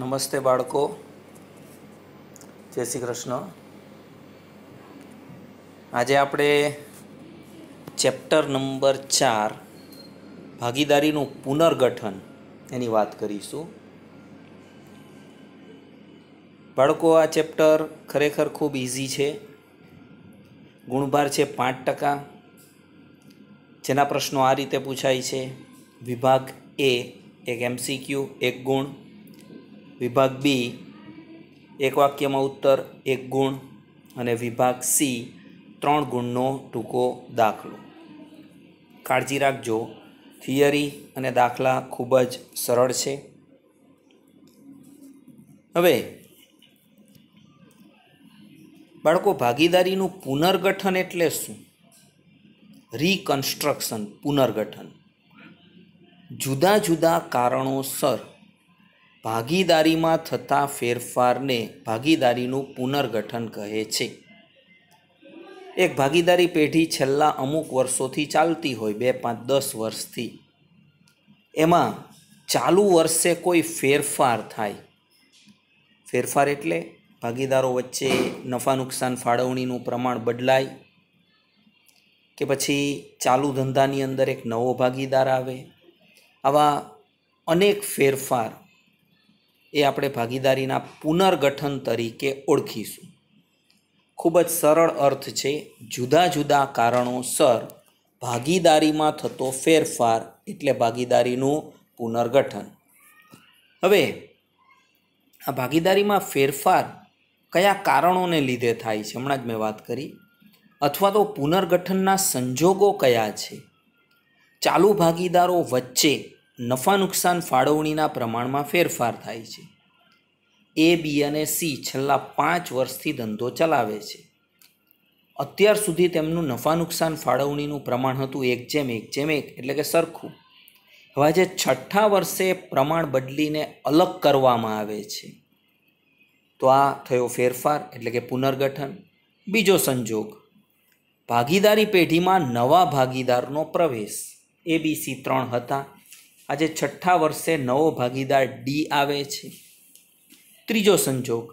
નમસ્તે બાળકો જય શ્રી કૃષ્ણ આજે આપણે ચેપ્ટર નંબર ચાર ભાગીદારીનું પુનર્ગઠન એની વાત કરીશું બાળકો આ ચેપ્ટર ખરેખર ખૂબ ઇઝી છે ગુણભાર છે પાંચ ટકા જેના પ્રશ્નો આ રીતે પૂછાય છે વિભાગ એ એક એમસીક્યુ એક ગુણ વિભાગ બી એક વાક્યમાં ઉત્તર એક ગુણ અને વિભાગ સી ત્રણ ગુણનો ટૂંકો દાખલો કાળજી રાખજો થિયરી અને દાખલા ખૂબ જ સરળ છે હવે બાળકો ભાગીદારીનું પુનર્ગઠન એટલે શું રિકન્સ્ટ્રક્શન પુનર્ગઠન જુદા જુદા કારણોસર ભાગીદારીમાં થતા ફેરફારને ભાગીદારીનું પુનર્ગઠન કહે છે એક ભાગીદારી પેઢી છેલ્લા અમુક વર્ષોથી ચાલતી હોય બે પાંચ દસ વર્ષથી એમાં ચાલુ વર્ષે કોઈ ફેરફાર થાય ફેરફાર એટલે ભાગીદારો વચ્ચે નફા નુકસાન ફાળવણીનું પ્રમાણ બદલાય કે પછી ચાલુ ધંધાની અંદર એક નવો ભાગીદાર આવે આવા અનેક ફેરફાર એ આપણે ભાગીદારીના પુનર્ગઠન તરીકે ઓળખીશું ખૂબ જ સરળ અર્થ છે જુદા જુદા કારણોસર ભાગીદારીમાં થતો ફેરફાર એટલે ભાગીદારીનું પુનર્ગઠન હવે આ ભાગીદારીમાં ફેરફાર કયા કારણોને લીધે થાય છે હમણાં જ મેં વાત કરી અથવા તો પુનર્ગઠનના સંજોગો કયા છે ચાલુ ભાગીદારો વચ્ચે નફા નુકસાન ફાળવણીના પ્રમાણમાં ફેરફાર થાય છે એ બી અને સી છેલ્લા પાંચ વર્ષથી ધંધો ચલાવે છે અત્યાર સુધી તેમનું નફા નુકસાન ફાળવણીનું પ્રમાણ હતું એક જેમ એક જેમ એક એટલે કે સરખું હવે જે છઠ્ઠા વર્ષે પ્રમાણ બદલીને અલગ કરવામાં આવે છે તો આ થયો ફેરફાર એટલે કે પુનર્ગઠન બીજો સંજોગ ભાગીદારી પેઢીમાં નવા ભાગીદારનો પ્રવેશ સી ત્રણ હતા આજે છઠ્ઠા વર્ષે નવો ભાગીદાર ડી આવે છે ત્રીજો સંજોગ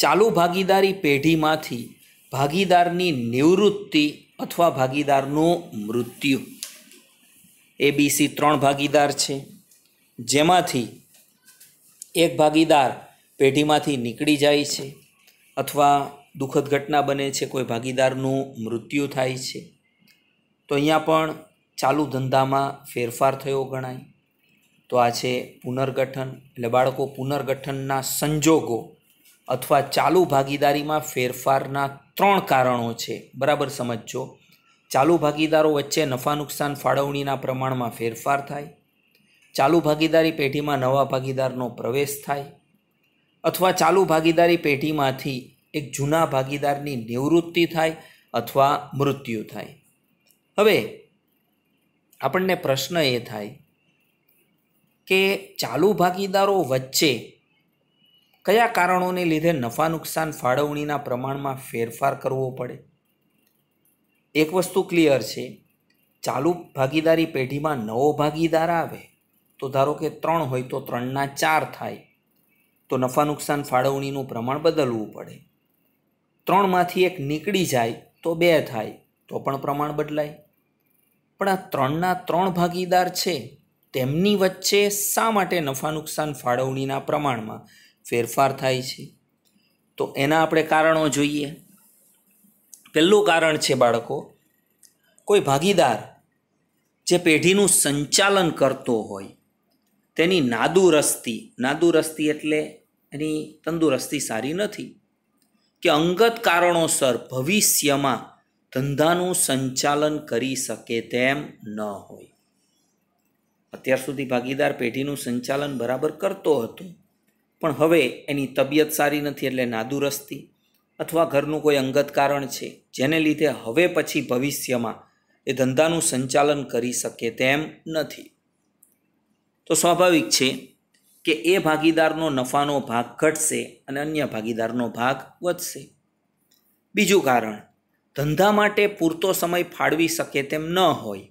ચાલુ ભાગીદારી પેઢીમાંથી ભાગીદારની નિવૃત્તિ અથવા ભાગીદારનું મૃત્યુ એબીસી ત્રણ ભાગીદાર છે જેમાંથી એક ભાગીદાર પેઢીમાંથી નીકળી જાય છે અથવા દુઃખદ ઘટના બને છે કોઈ ભાગીદારનું મૃત્યુ થાય છે તો અહીંયા પણ ચાલુ ધંધામાં ફેરફાર થયો ગણાય તો આ છે પુનર્ગઠન એટલે બાળકો પુનર્ગઠનના સંજોગો અથવા ચાલુ ભાગીદારીમાં ફેરફારના ત્રણ કારણો છે બરાબર સમજજો ચાલુ ભાગીદારો વચ્ચે નફા નુકસાન ફાળવણીના પ્રમાણમાં ફેરફાર થાય ચાલુ ભાગીદારી પેઢીમાં નવા ભાગીદારનો પ્રવેશ થાય અથવા ચાલુ ભાગીદારી પેઢીમાંથી એક જૂના ભાગીદારની નિવૃત્તિ થાય અથવા મૃત્યુ થાય હવે આપણને પ્રશ્ન એ થાય કે ચાલુ ભાગીદારો વચ્ચે કયા કારણોને લીધે નફા નુકસાન ફાળવણીના પ્રમાણમાં ફેરફાર કરવો પડે એક વસ્તુ ક્લિયર છે ચાલુ ભાગીદારી પેઢીમાં નવો ભાગીદાર આવે તો ધારો કે ત્રણ હોય તો ત્રણના ચાર થાય તો નફા નુકસાન ફાળવણીનું પ્રમાણ બદલવું પડે ત્રણમાંથી એક નીકળી જાય તો બે થાય તો પણ પ્રમાણ બદલાય પણ આ ત્રણના ત્રણ ભાગીદાર છે તેમની વચ્ચે શા માટે નફા નુકસાન ફાળવણીના પ્રમાણમાં ફેરફાર થાય છે તો એના આપણે કારણો જોઈએ પહેલું કારણ છે બાળકો કોઈ ભાગીદાર જે પેઢીનું સંચાલન કરતો હોય તેની નાદુરસ્તી નાદુરસ્તી એટલે એની તંદુરસ્તી સારી નથી કે અંગત કારણોસર ભવિષ્યમાં ધંધાનું સંચાલન કરી શકે તેમ ન હોય અત્યાર સુધી ભાગીદાર પેઢીનું સંચાલન બરાબર કરતો હતો પણ હવે એની તબિયત સારી નથી એટલે નાદુરસ્તી અથવા ઘરનું કોઈ અંગત કારણ છે જેને લીધે હવે પછી ભવિષ્યમાં એ ધંધાનું સંચાલન કરી શકે તેમ નથી તો સ્વાભાવિક છે કે એ ભાગીદારનો નફાનો ભાગ ઘટશે અને અન્ય ભાગીદારનો ભાગ વધશે બીજું કારણ ધંધા માટે પૂરતો સમય ફાળવી શકે તેમ ન હોય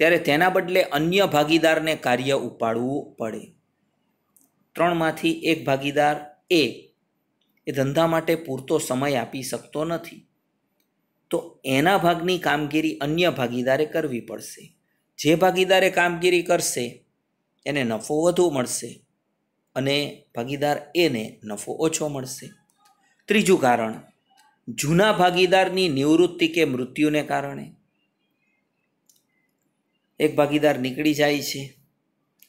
ત્યારે તેના બદલે અન્ય ભાગીદારને કાર્ય ઉપાડવું પડે ત્રણમાંથી એક ભાગીદાર એ એ ધંધા માટે પૂરતો સમય આપી શકતો નથી તો એના ભાગની કામગીરી અન્ય ભાગીદારે કરવી પડશે જે ભાગીદારે કામગીરી કરશે એને નફો વધુ મળશે અને ભાગીદાર એને નફો ઓછો મળશે ત્રીજું કારણ જૂના ભાગીદારની નિવૃત્તિ કે મૃત્યુને કારણે એક ભાગીદાર નીકળી જાય છે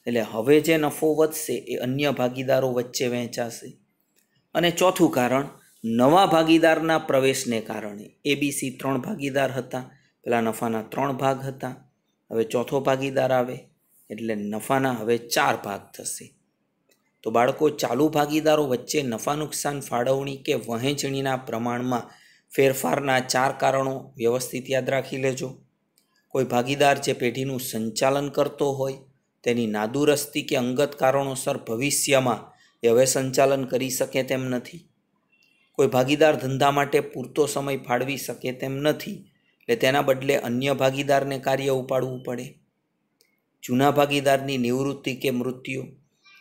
એટલે હવે જે નફો વધશે એ અન્ય ભાગીદારો વચ્ચે વહેંચાશે અને ચોથું કારણ નવા ભાગીદારના પ્રવેશને કારણે એબીસી ત્રણ ભાગીદાર હતા પહેલાં નફાના ત્રણ ભાગ હતા હવે ચોથો ભાગીદાર આવે એટલે નફાના હવે ચાર ભાગ થશે તો બાળકો ચાલુ ભાગીદારો વચ્ચે નફા નુકસાન ફાળવણી કે વહેંચણીના પ્રમાણમાં ફેરફારના ચાર કારણો વ્યવસ્થિત યાદ રાખી લેજો કોઈ ભાગીદાર જે પેઢીનું સંચાલન કરતો હોય તેની નાદુરસ્તી કે અંગત કારણોસર ભવિષ્યમાં એ હવે સંચાલન કરી શકે તેમ નથી કોઈ ભાગીદાર ધંધા માટે પૂરતો સમય ફાળવી શકે તેમ નથી એટલે તેના બદલે અન્ય ભાગીદારને કાર્ય ઉપાડવું પડે જૂના ભાગીદારની નિવૃત્તિ કે મૃત્યુ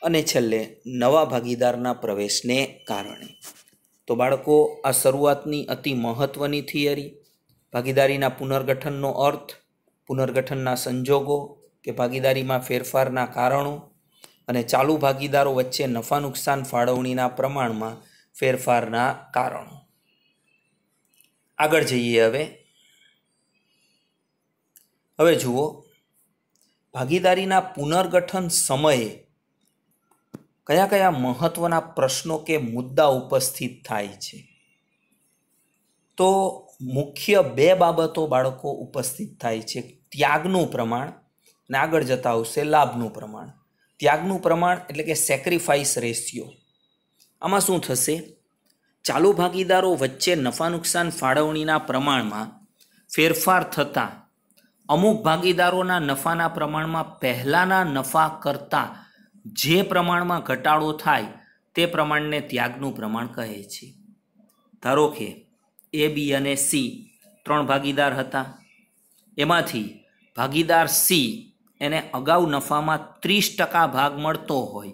અને છેલ્લે નવા ભાગીદારના પ્રવેશને કારણે તો બાળકો આ શરૂઆતની અતિ મહત્ત્વની થિયરી ભાગીદારીના પુનર્ગઠનનો અર્થ પુનર્ગઠનના સંજોગો કે ભાગીદારીમાં ફેરફારના કારણો અને ચાલુ ભાગીદારો વચ્ચે નફા નુકસાન ફાળવણીના પ્રમાણમાં ફેરફારના કારણો આગળ જઈએ હવે હવે જુઓ ભાગીદારીના પુનર્ગઠન સમયે કયા કયા મહત્ત્વના પ્રશ્નો કે મુદ્દા ઉપસ્થિત થાય છે તો મુખ્ય બે બાબતો બાળકો ઉપસ્થિત થાય છે ત્યાગનું પ્રમાણ અને આગળ જતા આવશે લાભનું પ્રમાણ ત્યાગનું પ્રમાણ એટલે કે સેક્રિફાઈસ રેશિયો આમાં શું થશે ચાલુ ભાગીદારો વચ્ચે નફા નુકસાન ફાળવણીના પ્રમાણમાં ફેરફાર થતાં અમુક ભાગીદારોના નફાના પ્રમાણમાં પહેલાંના નફા કરતાં જે પ્રમાણમાં ઘટાડો થાય તે પ્રમાણને ત્યાગનું પ્રમાણ કહે છે ધારો કે એ બી અને સી ત્રણ ભાગીદાર હતા એમાંથી ભાગીદાર સી એને અગાઉ નફામાં ત્રીસ ટકા ભાગ મળતો હોય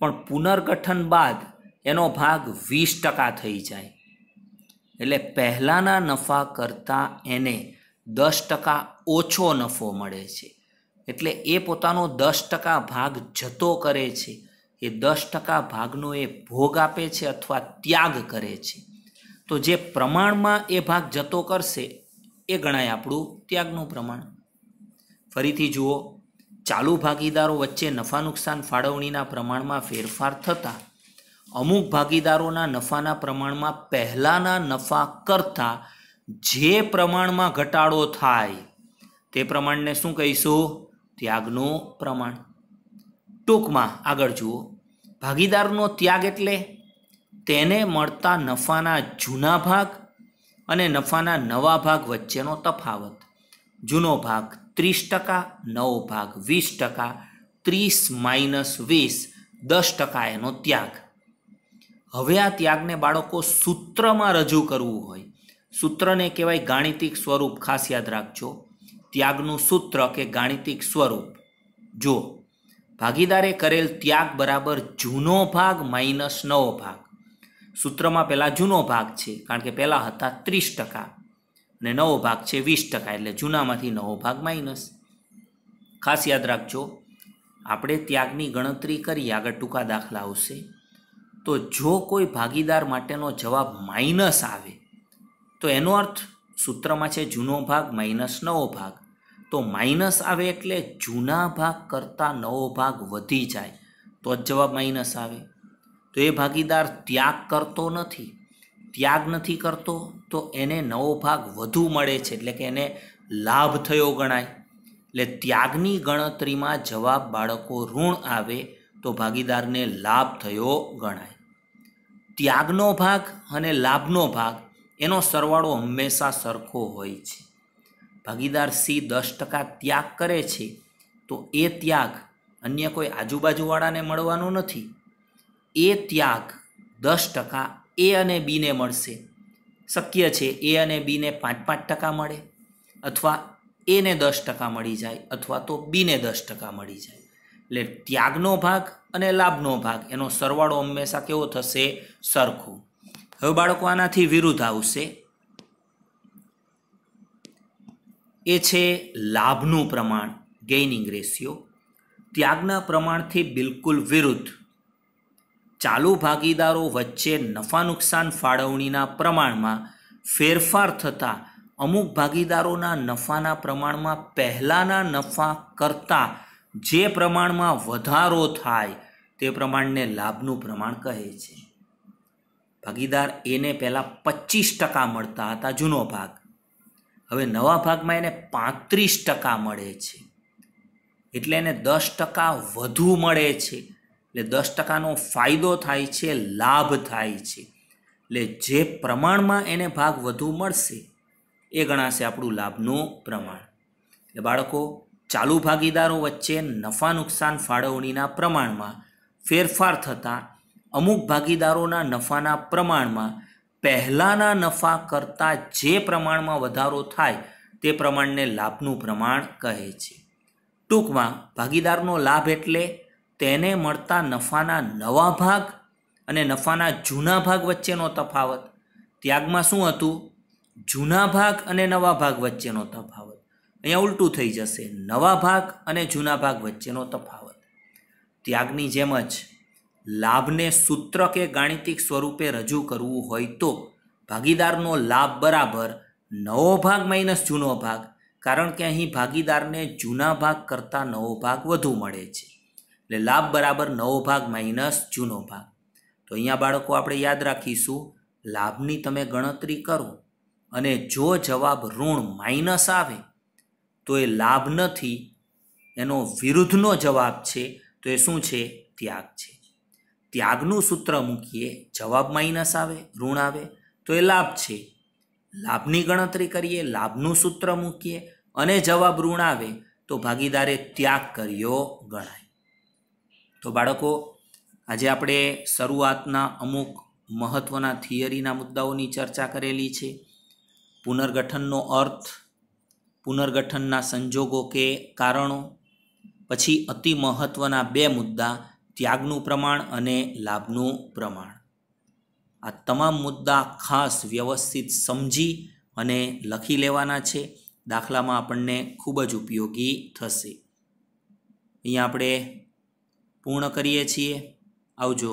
પણ પુનર્ગઠન બાદ એનો ભાગ વીસ ટકા થઈ જાય એટલે પહેલાંના નફા કરતાં એને દસ ટકા ઓછો નફો મળે છે એટલે એ પોતાનો દસ ટકા ભાગ જતો કરે છે એ દસ ટકા ભાગનો એ ભોગ આપે છે અથવા ત્યાગ કરે છે તો જે પ્રમાણમાં એ ભાગ જતો કરશે એ ગણાય આપણું ત્યાગનું પ્રમાણ ફરીથી જુઓ ચાલુ ભાગીદારો વચ્ચે નફા નુકસાન ફાળવણીના પ્રમાણમાં ફેરફાર થતાં અમુક ભાગીદારોના નફાના પ્રમાણમાં પહેલાંના નફા કરતાં જે પ્રમાણમાં ઘટાડો થાય તે પ્રમાણને શું કહીશું ત્યાગનું પ્રમાણ ટૂંકમાં આગળ જુઓ ભાગીદારનો ત્યાગ એટલે તેને મળતા નફાના જૂના ભાગ અને નફાના નવા ભાગ વચ્ચેનો તફાવત જૂનો ભાગ ત્રીસ ટકા નવો ભાગ વીસ ટકા ત્રીસ માઇનસ વીસ દસ ટકા એનો ત્યાગ હવે આ ત્યાગને બાળકો સૂત્રમાં રજૂ કરવું હોય સૂત્રને કહેવાય ગાણિતિક સ્વરૂપ ખાસ યાદ રાખજો ત્યાગનું સૂત્ર કે ગાણિતિક સ્વરૂપ જો ભાગીદારે કરેલ ત્યાગ બરાબર જૂનો ભાગ માઇનસ નવો ભાગ સૂત્રમાં પહેલાં જૂનો ભાગ છે કારણ કે પહેલાં હતા ત્રીસ ટકા અને નવો ભાગ છે વીસ ટકા એટલે જૂનામાંથી નવો ભાગ માઇનસ ખાસ યાદ રાખજો આપણે ત્યાગની ગણતરી કરીએ આગળ ટૂંકા દાખલા આવશે તો જો કોઈ ભાગીદાર માટેનો જવાબ માઇનસ આવે તો એનો અર્થ સૂત્રમાં છે જૂનો ભાગ માઇનસ નવો ભાગ તો માઇનસ આવે એટલે જૂના ભાગ કરતાં નવો ભાગ વધી જાય તો જ જવાબ માઇનસ આવે તો એ ભાગીદાર ત્યાગ કરતો નથી ત્યાગ નથી કરતો તો એને નવો ભાગ વધુ મળે છે એટલે કે એને લાભ થયો ગણાય એટલે ત્યાગની ગણતરીમાં જવાબ બાળકો ઋણ આવે તો ભાગીદારને લાભ થયો ગણાય ત્યાગનો ભાગ અને લાભનો ભાગ એનો સરવાળો હંમેશા સરખો હોય છે ભાગીદાર સી દસ ટકા ત્યાગ કરે છે તો એ ત્યાગ અન્ય કોઈ આજુબાજુવાળાને મળવાનો નથી એ ત્યાગ દસ ટકા એ અને બીને મળશે શક્ય છે એ અને બીને પાંચ પાંચ ટકા મળે અથવા એને દસ ટકા મળી જાય અથવા તો બીને દસ ટકા મળી જાય એટલે ત્યાગનો ભાગ અને લાભનો ભાગ એનો સરવાળો હંમેશા કેવો થશે સરખો હવે બાળકો આનાથી વિરુદ્ધ આવશે એ છે લાભનું પ્રમાણ ગેઇનિંગ રેશિયો ત્યાગના પ્રમાણથી બિલકુલ વિરુદ્ધ ચાલુ ભાગીદારો વચ્ચે નફા નુકસાન ફાળવણીના પ્રમાણમાં ફેરફાર થતાં અમુક ભાગીદારોના નફાના પ્રમાણમાં પહેલાંના નફા કરતાં જે પ્રમાણમાં વધારો થાય તે પ્રમાણને લાભનું પ્રમાણ કહે છે ભાગીદાર એને પહેલાં પચીસ ટકા મળતા હતા જૂનો ભાગ હવે નવા ભાગમાં એને પાંત્રીસ ટકા મળે છે એટલે એને દસ ટકા વધુ મળે છે એટલે દસ ટકાનો ફાયદો થાય છે લાભ થાય છે એટલે જે પ્રમાણમાં એને ભાગ વધુ મળશે એ ગણાશે આપણું લાભનું પ્રમાણ એટલે બાળકો ચાલુ ભાગીદારો વચ્ચે નફા નુકસાન ફાળવણીના પ્રમાણમાં ફેરફાર થતાં અમુક ભાગીદારોના નફાના પ્રમાણમાં પહેલાંના નફા કરતાં જે પ્રમાણમાં વધારો થાય તે પ્રમાણને લાભનું પ્રમાણ કહે છે ટૂંકમાં ભાગીદારનો લાભ એટલે તેને મળતા નફાના નવા ભાગ અને નફાના જૂના ભાગ વચ્ચેનો તફાવત ત્યાગમાં શું હતું જૂના ભાગ અને નવા ભાગ વચ્ચેનો તફાવત અહીંયા ઉલટું થઈ જશે નવા ભાગ અને જૂના ભાગ વચ્ચેનો તફાવત ત્યાગની જેમ જ લાભને સૂત્ર કે ગાણિતિક સ્વરૂપે રજૂ કરવું હોય તો ભાગીદારનો લાભ બરાબર નવો ભાગ માઇનસ જૂનો ભાગ કારણ કે અહીં ભાગીદારને જૂના ભાગ કરતાં નવો ભાગ વધુ મળે છે એટલે લાભ બરાબર નવો ભાગ માઇનસ જૂનો ભાગ તો અહીંયા બાળકો આપણે યાદ રાખીશું લાભની તમે ગણતરી કરો અને જો જવાબ ઋણ માઇનસ આવે તો એ લાભ નથી એનો વિરુદ્ધનો જવાબ છે તો એ શું છે ત્યાગ છે ત્યાગનું સૂત્ર મૂકીએ જવાબ માઇનસ આવે ઋણ આવે તો એ લાભ છે લાભની ગણતરી કરીએ લાભનું સૂત્ર મૂકીએ અને જવાબ ઋણ આવે તો ભાગીદારે ત્યાગ કર્યો ગણાય તો બાળકો આજે આપણે શરૂઆતના અમુક મહત્ત્વના થિયરીના મુદ્દાઓની ચર્ચા કરેલી છે પુનર્ગઠનનો અર્થ પુનર્ગઠનના સંજોગો કે કારણો પછી અતિ મહત્ત્વના બે મુદ્દા ત્યાગનું પ્રમાણ અને લાભનું પ્રમાણ આ તમામ મુદ્દા ખાસ વ્યવસ્થિત સમજી અને લખી લેવાના છે દાખલામાં આપણને ખૂબ જ ઉપયોગી થશે અહીંયા આપણે પૂર્ણ કરીએ છીએ આવજો